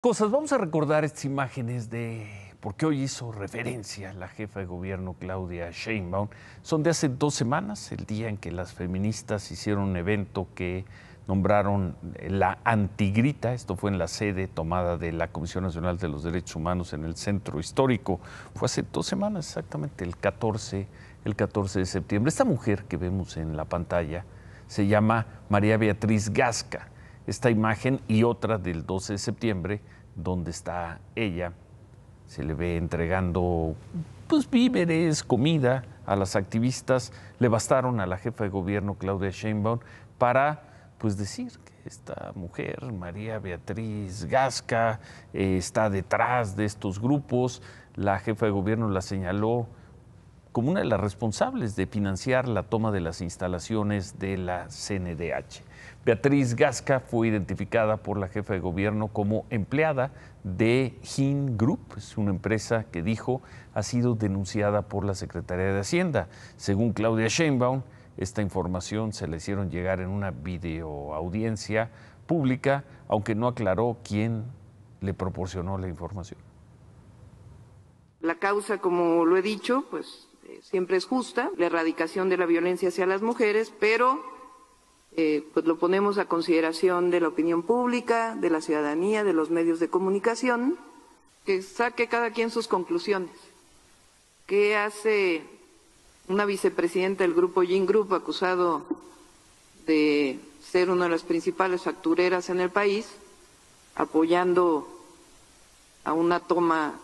cosas. Vamos a recordar estas imágenes de porque hoy hizo referencia la jefa de gobierno Claudia Sheinbaum. Son de hace dos semanas, el día en que las feministas hicieron un evento que nombraron la antigrita, esto fue en la sede tomada de la Comisión Nacional de los Derechos Humanos en el Centro Histórico, fue hace dos semanas exactamente, el 14, el 14 de septiembre. Esta mujer que vemos en la pantalla se llama María Beatriz Gasca, esta imagen y otra del 12 de septiembre, donde está ella, se le ve entregando pues, víveres, comida a las activistas, le bastaron a la jefa de gobierno Claudia Sheinbaum para pues decir que esta mujer, María Beatriz Gasca, eh, está detrás de estos grupos. La jefa de gobierno la señaló como una de las responsables de financiar la toma de las instalaciones de la CNDH. Beatriz Gasca fue identificada por la jefa de gobierno como empleada de HIN Group, es una empresa que dijo ha sido denunciada por la Secretaría de Hacienda. Según Claudia Sheinbaum, esta información se le hicieron llegar en una videoaudiencia pública, aunque no aclaró quién le proporcionó la información. La causa, como lo he dicho, pues siempre es justa, la erradicación de la violencia hacia las mujeres, pero eh, pues lo ponemos a consideración de la opinión pública, de la ciudadanía, de los medios de comunicación, que saque cada quien sus conclusiones. ¿Qué hace una vicepresidenta del grupo Jin Group acusado de ser una de las principales factureras en el país, apoyando a una toma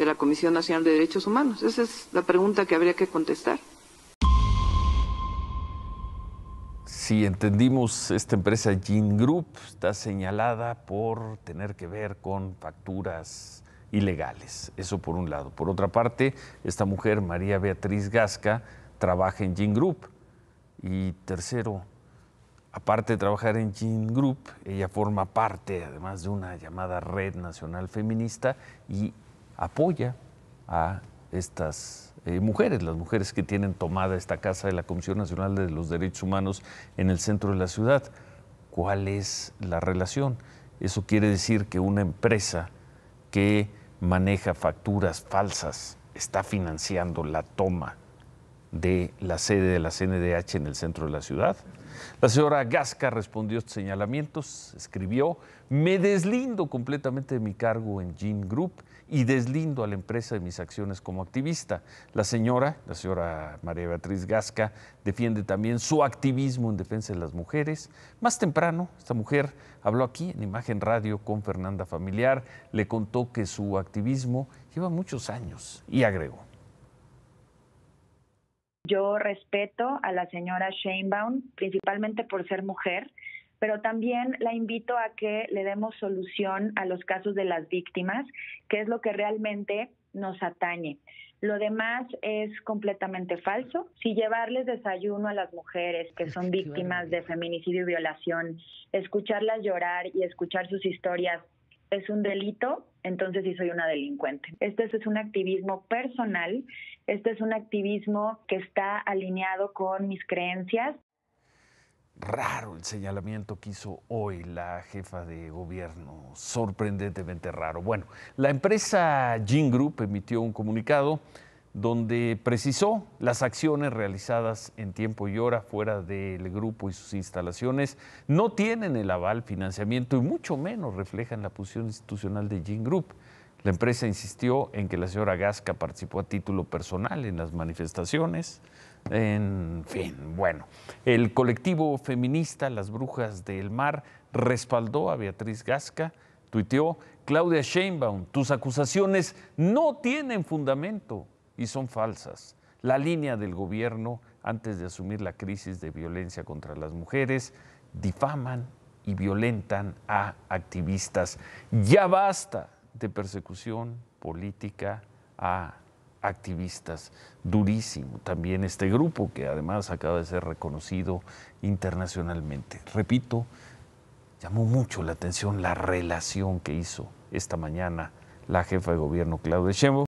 de la Comisión Nacional de Derechos Humanos? Esa es la pregunta que habría que contestar. Si entendimos, esta empresa Gin Group está señalada por tener que ver con facturas ilegales. Eso por un lado. Por otra parte, esta mujer, María Beatriz Gasca, trabaja en Gin Group. Y tercero, aparte de trabajar en Gin Group, ella forma parte además de una llamada Red Nacional Feminista y apoya a estas eh, mujeres, las mujeres que tienen tomada esta casa de la Comisión Nacional de los Derechos Humanos en el centro de la ciudad. ¿Cuál es la relación? Eso quiere decir que una empresa que maneja facturas falsas está financiando la toma de la sede de la CNDH en el centro de la ciudad. La señora Gasca respondió a estos señalamientos, escribió, me deslindo completamente de mi cargo en Gene Group y deslindo a la empresa de mis acciones como activista. La señora, la señora María Beatriz Gasca, defiende también su activismo en defensa de las mujeres. Más temprano, esta mujer habló aquí en Imagen Radio con Fernanda Familiar, le contó que su activismo lleva muchos años y agregó. Yo respeto a la señora Sheinbaum, principalmente por ser mujer, pero también la invito a que le demos solución a los casos de las víctimas, que es lo que realmente nos atañe. Lo demás es completamente falso. Si llevarles desayuno a las mujeres que son víctimas de feminicidio y violación, escucharlas llorar y escuchar sus historias es un delito, entonces sí soy una delincuente. Este es un activismo personal, este es un activismo que está alineado con mis creencias. Raro el señalamiento que hizo hoy la jefa de gobierno, sorprendentemente raro. Bueno, la empresa Jin Group emitió un comunicado donde precisó las acciones realizadas en tiempo y hora fuera del grupo y sus instalaciones no tienen el aval, financiamiento y mucho menos reflejan la posición institucional de Gin Group. La empresa insistió en que la señora Gasca participó a título personal en las manifestaciones. En fin, bueno, el colectivo feminista Las Brujas del Mar respaldó a Beatriz Gasca, tuiteó, Claudia Sheinbaum, tus acusaciones no tienen fundamento, y son falsas. La línea del gobierno antes de asumir la crisis de violencia contra las mujeres difaman y violentan a activistas. Ya basta de persecución política a activistas. Durísimo también este grupo que además acaba de ser reconocido internacionalmente. Repito, llamó mucho la atención la relación que hizo esta mañana la jefa de gobierno Claudia Sheinbaum